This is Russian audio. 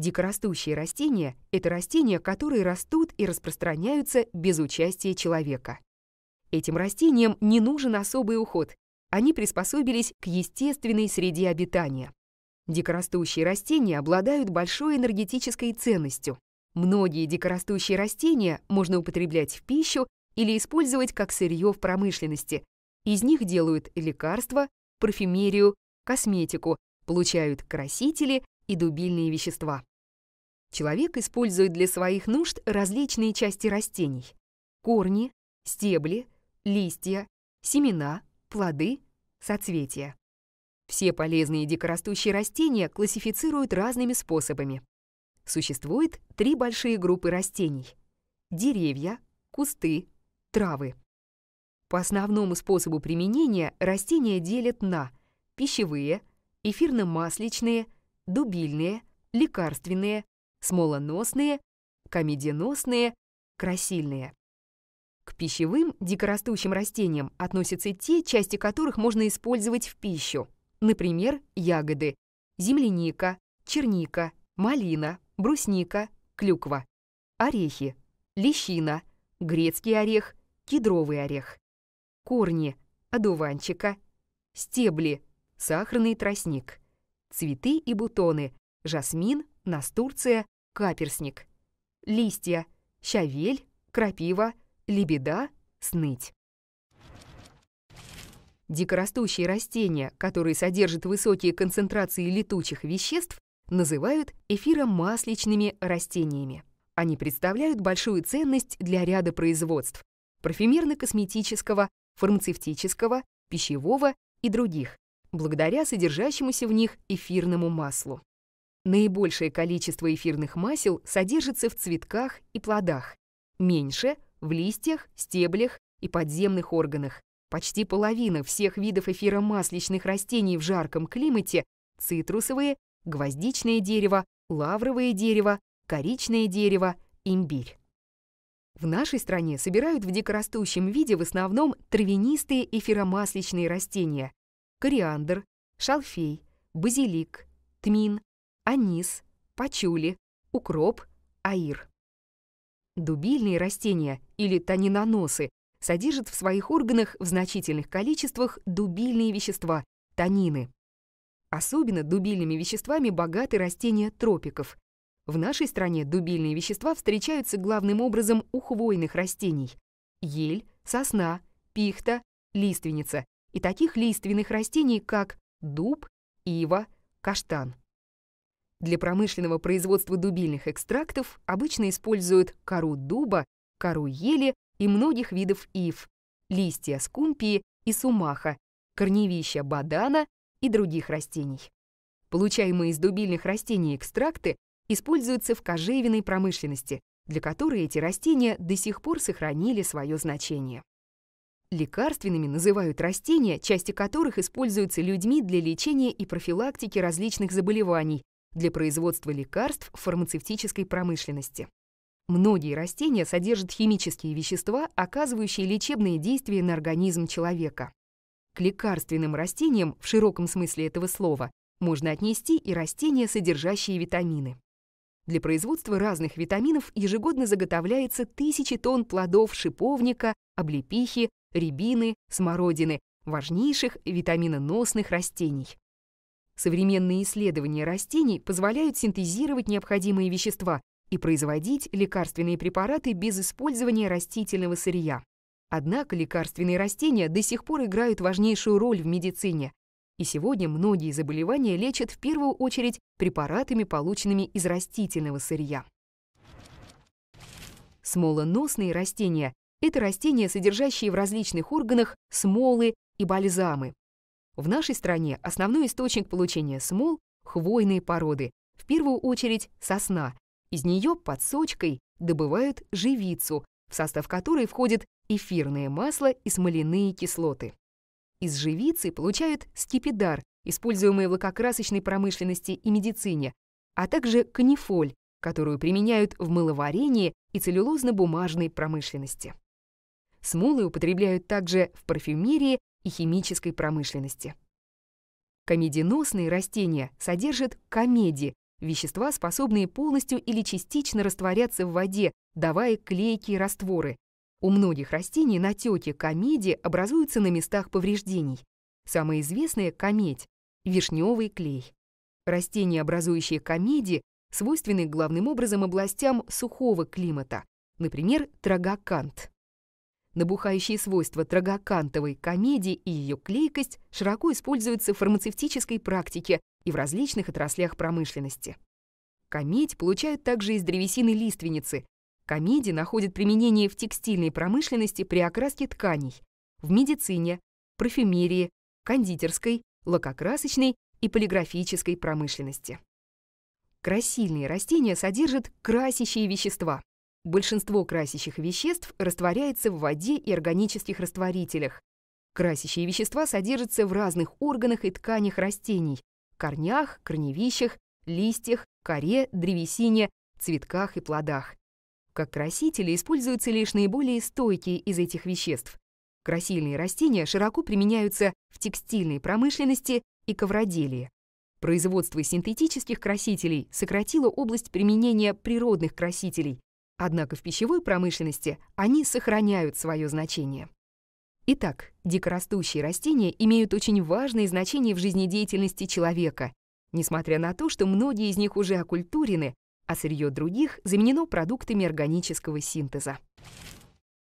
Дикорастущие растения — это растения, которые растут и распространяются без участия человека. Этим растениям не нужен особый уход. Они приспособились к естественной среде обитания. Дикорастущие растения обладают большой энергетической ценностью. Многие дикорастущие растения можно употреблять в пищу или использовать как сырье в промышленности. Из них делают лекарства, парфюмерию, косметику, получают красители и дубильные вещества. Человек использует для своих нужд различные части растений. Корни, стебли, листья, семена, плоды, соцветия. Все полезные дикорастущие растения классифицируют разными способами. Существует три большие группы растений – деревья, кусты, травы. По основному способу применения растения делят на пищевые, эфирно-масличные, дубильные, лекарственные, смолоносные, комединосные, красильные. К пищевым дикорастущим растениям относятся те, части которых можно использовать в пищу. Например, ягоды, земляника, черника, малина, брусника, клюква, орехи, лещина, грецкий орех, кедровый орех, корни, одуванчика, стебли, сахарный тростник, цветы и бутоны, жасмин, настурция, каперсник. Листья – щавель, крапива, лебеда, сныть. Дикорастущие растения, которые содержат высокие концентрации летучих веществ, называют эфиромасличными растениями. Они представляют большую ценность для ряда производств – парфюмерно-косметического, фармацевтического, пищевого и других, благодаря содержащемуся в них эфирному маслу. Наибольшее количество эфирных масел содержится в цветках и плодах, меньше — в листьях, стеблях и подземных органах. Почти половина всех видов эфиромасличных растений в жарком климате — цитрусовые, гвоздичное дерево, лавровое дерево, коричное дерево, имбирь. В нашей стране собирают в дикорастущем виде в основном травянистые эфиромасличные растения – кориандр, шалфей, базилик, тмин, анис, пачули, укроп, аир. Дубильные растения или таниноносы содержат в своих органах в значительных количествах дубильные вещества – танины. Особенно дубильными веществами богаты растения тропиков. В нашей стране дубильные вещества встречаются главным образом у хвойных растений – ель, сосна, пихта, лиственница и таких лиственных растений, как дуб, ива, каштан. Для промышленного производства дубильных экстрактов обычно используют кору дуба, кору ели и многих видов ив, листья скумпии и сумаха, корневища бадана и других растений. Получаемые из дубильных растений экстракты используются в кожевенной промышленности, для которой эти растения до сих пор сохранили свое значение. Лекарственными называют растения, части которых используются людьми для лечения и профилактики различных заболеваний, для производства лекарств в фармацевтической промышленности. Многие растения содержат химические вещества, оказывающие лечебные действия на организм человека. К лекарственным растениям в широком смысле этого слова можно отнести и растения, содержащие витамины. Для производства разных витаминов ежегодно заготовляется тысячи тонн плодов шиповника, облепихи, рябины, смородины, важнейших витаминоносных растений. Современные исследования растений позволяют синтезировать необходимые вещества и производить лекарственные препараты без использования растительного сырья. Однако лекарственные растения до сих пор играют важнейшую роль в медицине. И сегодня многие заболевания лечат в первую очередь препаратами, полученными из растительного сырья. Смолоносные растения – это растения, содержащие в различных органах смолы и бальзамы, в нашей стране основной источник получения смол – хвойные породы, в первую очередь сосна. Из нее под сочкой добывают живицу, в состав которой входит эфирное масло и смоляные кислоты. Из живицы получают скипидар, используемый в лакокрасочной промышленности и медицине, а также канифоль, которую применяют в мыловарении и целлюлозно-бумажной промышленности. Смолы употребляют также в парфюмерии и химической промышленности. Комединосные растения содержат комеди – вещества, способные полностью или частично растворяться в воде, давая клейкие растворы. У многих растений натеки комеди образуются на местах повреждений. Самое известное – комедь вишневый клей. Растения, образующие комеди, свойственны главным образом областям сухого климата, например, трагокант. Набухающие свойства трагокантовой комедии и ее клейкость широко используются в фармацевтической практике и в различных отраслях промышленности. Комедь получают также из древесины лиственницы. Комеди находят применение в текстильной промышленности при окраске тканей, в медицине, парфюмерии, кондитерской, лакокрасочной и полиграфической промышленности. Красильные растения содержат красящие вещества, Большинство красящих веществ растворяется в воде и органических растворителях. Красящие вещества содержатся в разных органах и тканях растений – корнях, корневищах, листьях, коре, древесине, цветках и плодах. Как красители используются лишь наиболее стойкие из этих веществ. Красильные растения широко применяются в текстильной промышленности и ковроделии. Производство синтетических красителей сократило область применения природных красителей, Однако в пищевой промышленности они сохраняют свое значение. Итак, дикорастущие растения имеют очень важное значение в жизнедеятельности человека, несмотря на то, что многие из них уже окультурены, а сырье других заменено продуктами органического синтеза.